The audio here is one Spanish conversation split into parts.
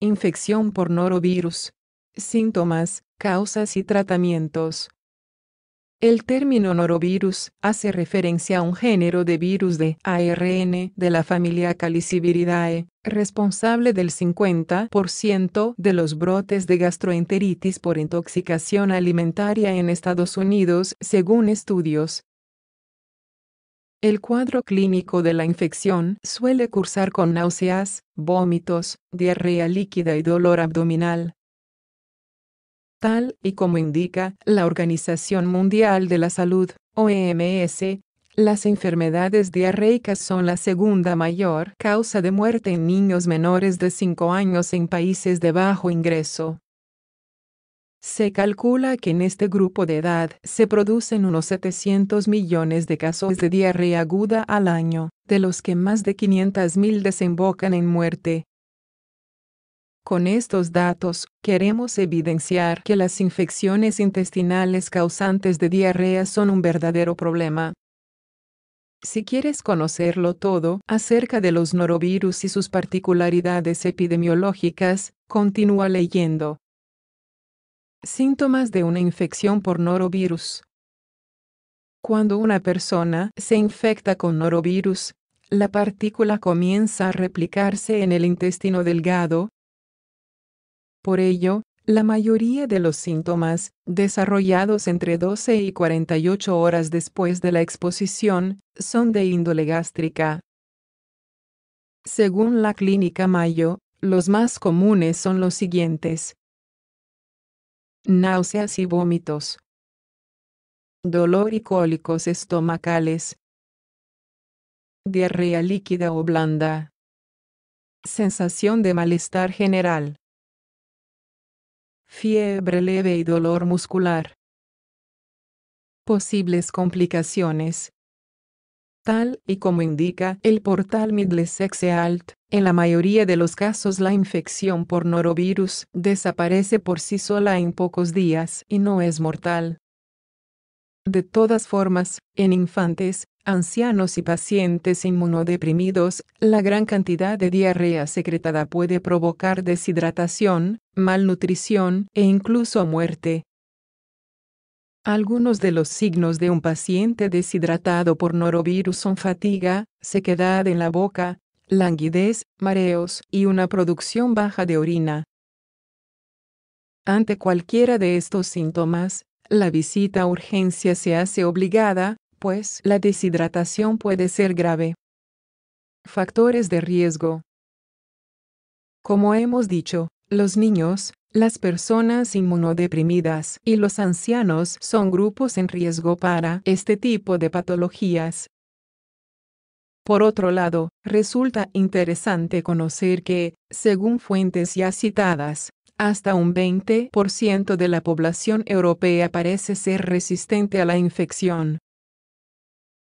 Infección por norovirus. Síntomas, causas y tratamientos. El término norovirus hace referencia a un género de virus de ARN de la familia Caliciviridae, responsable del 50% de los brotes de gastroenteritis por intoxicación alimentaria en Estados Unidos, según estudios. El cuadro clínico de la infección suele cursar con náuseas, vómitos, diarrea líquida y dolor abdominal tal y como indica la Organización Mundial de la Salud, OMS, las enfermedades diarreicas son la segunda mayor causa de muerte en niños menores de 5 años en países de bajo ingreso. Se calcula que en este grupo de edad se producen unos 700 millones de casos de diarrea aguda al año, de los que más de mil desembocan en muerte, con estos datos, queremos evidenciar que las infecciones intestinales causantes de diarrea son un verdadero problema. Si quieres conocerlo todo acerca de los norovirus y sus particularidades epidemiológicas, continúa leyendo. Síntomas de una infección por norovirus. Cuando una persona se infecta con norovirus, la partícula comienza a replicarse en el intestino delgado, por ello, la mayoría de los síntomas, desarrollados entre 12 y 48 horas después de la exposición, son de índole gástrica. Según la clínica Mayo, los más comunes son los siguientes. Náuseas y vómitos. Dolor y cólicos estomacales. Diarrea líquida o blanda. Sensación de malestar general fiebre leve y dolor muscular. Posibles complicaciones. Tal y como indica el portal Middlesex e Alt, en la mayoría de los casos la infección por norovirus desaparece por sí sola en pocos días y no es mortal. De todas formas, en infantes, ancianos y pacientes inmunodeprimidos, la gran cantidad de diarrea secretada puede provocar deshidratación, malnutrición e incluso muerte. Algunos de los signos de un paciente deshidratado por norovirus son fatiga, sequedad en la boca, languidez, mareos y una producción baja de orina. Ante cualquiera de estos síntomas, la visita a urgencia se hace obligada, pues la deshidratación puede ser grave. Factores de riesgo. Como hemos dicho, los niños, las personas inmunodeprimidas y los ancianos son grupos en riesgo para este tipo de patologías. Por otro lado, resulta interesante conocer que, según fuentes ya citadas, hasta un 20% de la población europea parece ser resistente a la infección.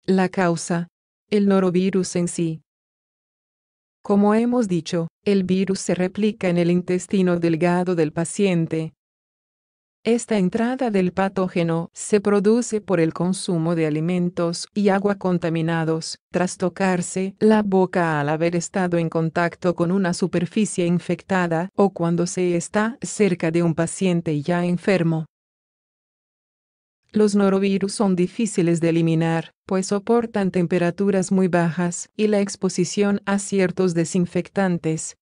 La causa. El norovirus en sí. Como hemos dicho, el virus se replica en el intestino delgado del paciente. Esta entrada del patógeno se produce por el consumo de alimentos y agua contaminados, tras tocarse la boca al haber estado en contacto con una superficie infectada o cuando se está cerca de un paciente ya enfermo. Los norovirus son difíciles de eliminar, pues soportan temperaturas muy bajas y la exposición a ciertos desinfectantes.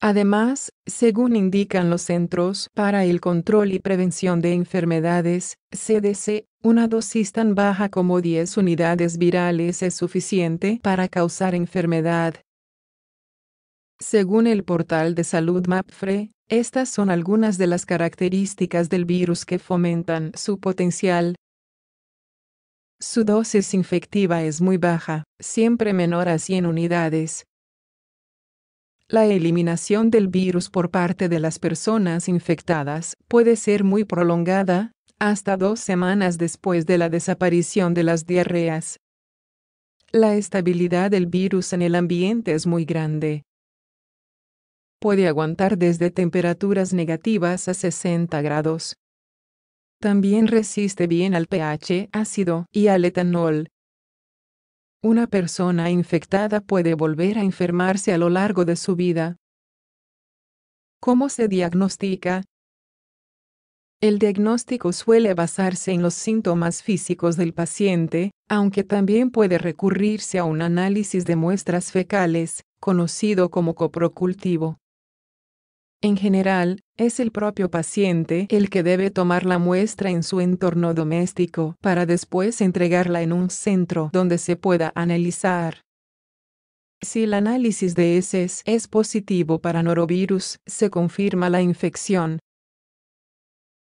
Además, según indican los Centros para el Control y Prevención de Enfermedades, CDC, una dosis tan baja como 10 unidades virales es suficiente para causar enfermedad. Según el portal de salud MAPFRE, estas son algunas de las características del virus que fomentan su potencial. Su dosis infectiva es muy baja, siempre menor a 100 unidades. La eliminación del virus por parte de las personas infectadas puede ser muy prolongada, hasta dos semanas después de la desaparición de las diarreas. La estabilidad del virus en el ambiente es muy grande, puede aguantar desde temperaturas negativas a 60 grados. También resiste bien al pH ácido y al etanol. Una persona infectada puede volver a enfermarse a lo largo de su vida. ¿Cómo se diagnostica? El diagnóstico suele basarse en los síntomas físicos del paciente, aunque también puede recurrirse a un análisis de muestras fecales, conocido como coprocultivo. En general, es el propio paciente el que debe tomar la muestra en su entorno doméstico para después entregarla en un centro donde se pueda analizar. Si el análisis de heces es positivo para norovirus, se confirma la infección.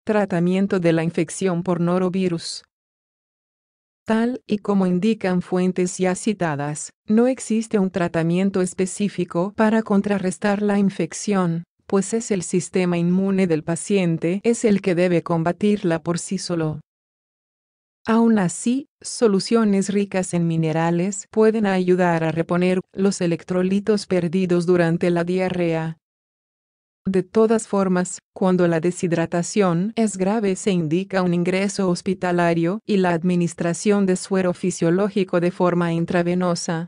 Tratamiento de la infección por norovirus. Tal y como indican fuentes ya citadas, no existe un tratamiento específico para contrarrestar la infección pues es el sistema inmune del paciente es el que debe combatirla por sí solo. Aún así, soluciones ricas en minerales pueden ayudar a reponer los electrolitos perdidos durante la diarrea. De todas formas, cuando la deshidratación es grave se indica un ingreso hospitalario y la administración de suero fisiológico de forma intravenosa.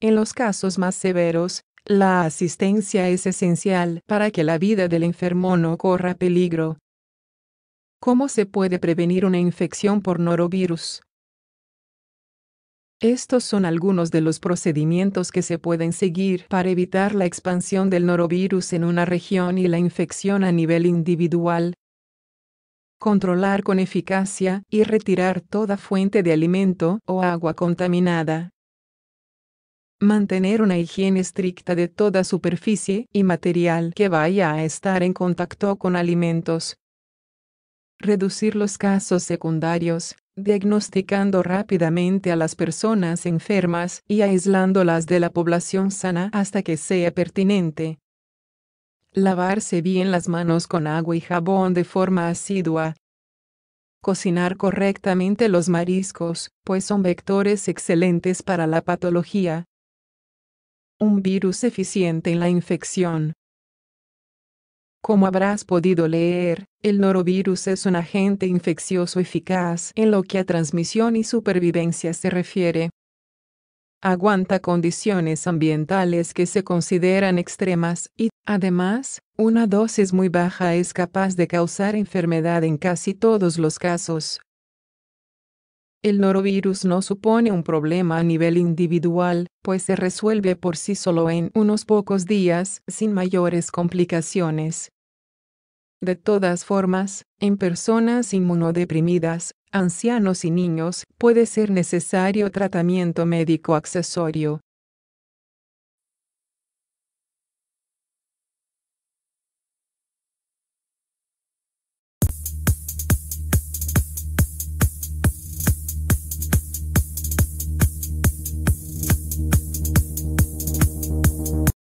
En los casos más severos, la asistencia es esencial para que la vida del enfermo no corra peligro. ¿Cómo se puede prevenir una infección por norovirus? Estos son algunos de los procedimientos que se pueden seguir para evitar la expansión del norovirus en una región y la infección a nivel individual. Controlar con eficacia y retirar toda fuente de alimento o agua contaminada mantener una higiene estricta de toda superficie y material que vaya a estar en contacto con alimentos, reducir los casos secundarios, diagnosticando rápidamente a las personas enfermas y aislándolas de la población sana hasta que sea pertinente. Lavarse bien las manos con agua y jabón de forma asidua. Cocinar correctamente los mariscos, pues son vectores excelentes para la patología, un virus eficiente en la infección. Como habrás podido leer, el norovirus es un agente infeccioso eficaz en lo que a transmisión y supervivencia se refiere. Aguanta condiciones ambientales que se consideran extremas y, además, una dosis muy baja es capaz de causar enfermedad en casi todos los casos, el norovirus no supone un problema a nivel individual, pues se resuelve por sí solo en unos pocos días, sin mayores complicaciones. De todas formas, en personas inmunodeprimidas, ancianos y niños, puede ser necesario tratamiento médico accesorio,